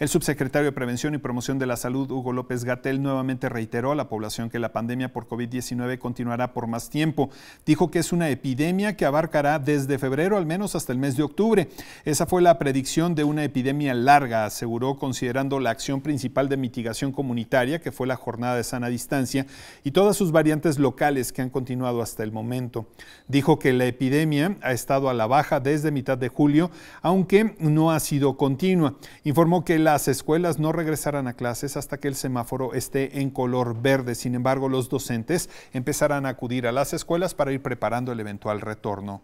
El subsecretario de Prevención y Promoción de la Salud, Hugo López Gatel, nuevamente reiteró a la población que la pandemia por COVID-19 continuará por más tiempo. Dijo que es una epidemia que abarcará desde febrero al menos hasta el mes de octubre. Esa fue la predicción de una epidemia larga, aseguró, considerando la acción principal de mitigación comunitaria, que fue la jornada de sana distancia, y todas sus variantes locales que han continuado hasta el momento. Dijo que la epidemia ha estado a la baja desde mitad de julio, aunque no ha sido continua. Informó que la las escuelas no regresarán a clases hasta que el semáforo esté en color verde. Sin embargo, los docentes empezarán a acudir a las escuelas para ir preparando el eventual retorno.